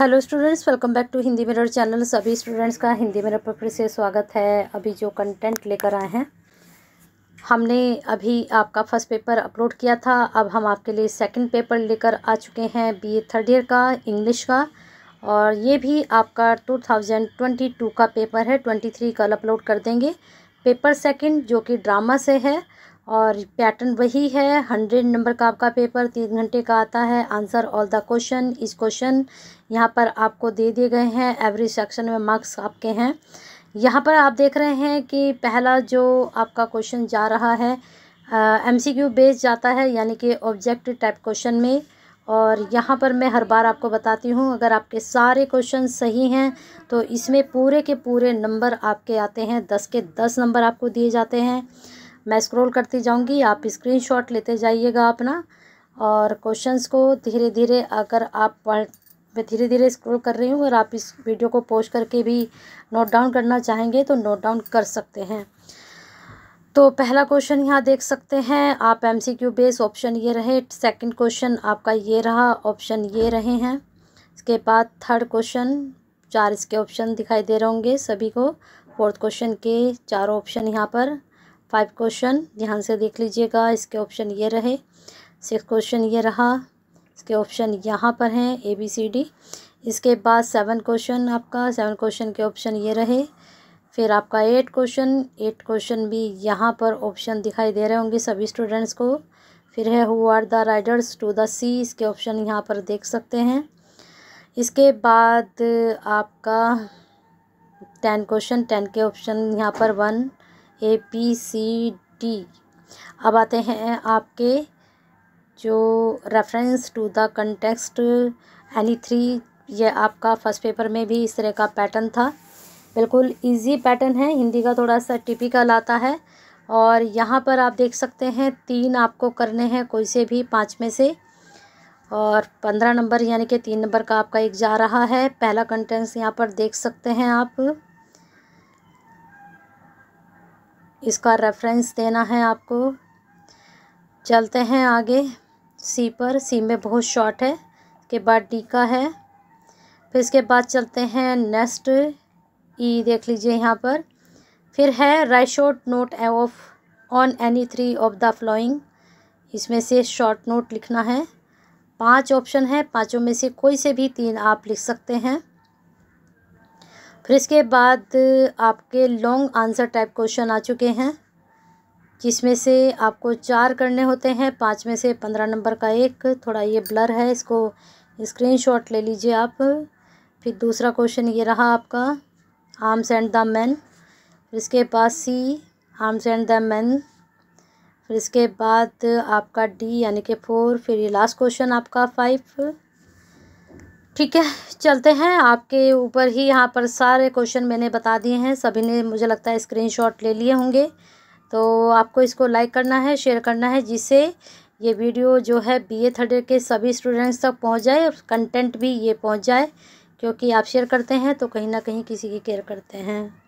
hello students welcome back to Hindi mirror channel सभी students का Hindi mirror पर फिर से स्वागत है अभी जो कंटेंट लेकर आए हैं हमने अभी आपका फर्स्ट पेपर अपलोड किया था अब हम आपके लिए सेकंड पेपर लेकर आ चुके हैं बीए थर्ड ईयर का इंग्लिश का और ये भी आपका 2022 का पेपर है 23 कल अपलोड कर देंगे पेपर सेकेंड जो कि ड्रामा से है और पैटर्न वही है हंड्रेड नंबर का आपका पेपर तीन घंटे का आता है आंसर ऑल द क्वेश्चन इस क्वेश्चन यहाँ पर आपको दे दिए गए हैं एवरी सेक्शन में मार्क्स आपके हैं यहाँ पर आप देख रहे हैं कि पहला जो आपका क्वेश्चन जा रहा है एम सी क्यू बेस जाता है यानी कि ऑब्जेक्ट टाइप क्वेश्चन में और यहाँ पर मैं हर बार आपको बताती हूँ अगर आपके सारे क्वेश्चन सही हैं तो इसमें पूरे के पूरे नंबर आपके आते हैं दस के दस नंबर आपको दिए जाते हैं मैं स्क्रॉल करती जाऊँगी आप स्क्रीनशॉट लेते जाइएगा अपना और क्वेश्चंस को धीरे धीरे अगर आप मैं धीरे धीरे स्क्रॉल कर रही हूँ अगर आप इस वीडियो को पोस्ट करके भी नोट डाउन करना चाहेंगे तो नोट डाउन कर सकते हैं तो पहला क्वेश्चन यहाँ देख सकते हैं आप M C Q base option ये रहे सेकंड क्वेश्चन आपका ये रहा ऑप्शन ये रहे हैं इसके बाद थर्ड क्वेश्चन चार इसके ऑप्शन दिखाई दे रहे होंगे सभी को फोर्थ क्वेश्चन के चारों ऑप्शन यहाँ पर फाइव क्वेश्चन ध्यान से देख लीजिएगा इसके ऑप्शन ये रहे सिक्स क्वेश्चन ये रहा इसके ऑप्शन यहाँ पर हैं ए बी सी डी इसके बाद सेवन क्वेश्चन आपका सेवन क्वेश्चन के ऑप्शन ये रहे फिर आपका एट क्वेश्चन एट क्वेश्चन भी यहाँ पर ऑप्शन दिखाई दे रहे होंगे सभी स्टूडेंट्स को फिर है who are the riders to the sea इसके ऑप्शन यहाँ पर देख सकते हैं इसके बाद आपका टेन क्वेश्चन टेन के ऑप्शन यहाँ पर one A B C D अब आते हैं आपके जो reference to the context any three ये आपका फर्स्ट पेपर में भी इस तरह का पैटर्न था बिल्कुल इजी पैटर्न है हिंदी का थोड़ा सा टिपिकल आता है और यहाँ पर आप देख सकते हैं तीन आपको करने हैं कोई से भी पाँच में से और पंद्रह नंबर यानी कि तीन नंबर का आपका एक जा रहा है पहला कंटेंस यहाँ पर देख सकते हैं आप इसका रेफरेंस देना है आपको चलते हैं आगे सी पर सी में बहुत शॉर्ट है के बाद डी का है फिर इसके बाद चलते हैं नेक्स्ट ई e देख लीजिए यहाँ पर फिर है write short note of on any three of the following इसमें से शॉर्ट नोट लिखना है पांच ऑप्शन है पांचों में से कोई से भी तीन आप लिख सकते हैं फिर इसके बाद आपके लॉन्ग आंसर टाइप क्वेश्चन आ चुके हैं जिसमें से आपको चार करने होते हैं पाँच में से पंद्रह नंबर का एक थोड़ा ये ब्लर है इसको स्क्रीनशॉट ले लीजिए आप फिर दूसरा क्वेश्चन ये रहा आपका आर्म्स एंड द मैन फिर इसके बाद C arms and the man फिर इसके बाद आपका डी यानी कि फोर फिर ये लास्ट क्वेश्चन आपका फाइव ठीक है नेक्स्ट चलते हैं आपके ऊपर ही यहाँ पर सारे क्वेश्चन मैंने बता दिए हैं सभी ने मुझे लगता है स्क्रीनशॉट ले लिए होंगे तो आपको इसको लाइक करना है शेयर करना है जिससे ये वीडियो जो है बीए थर्ड ईयर के सभी स्टूडेंट्स तक पहुँच जाए और कंटेंट भी ये पहुँच जाए क्योंकि आप शेयर करते हैं तो कहीं ना कहीं किसी की केयर करते हैं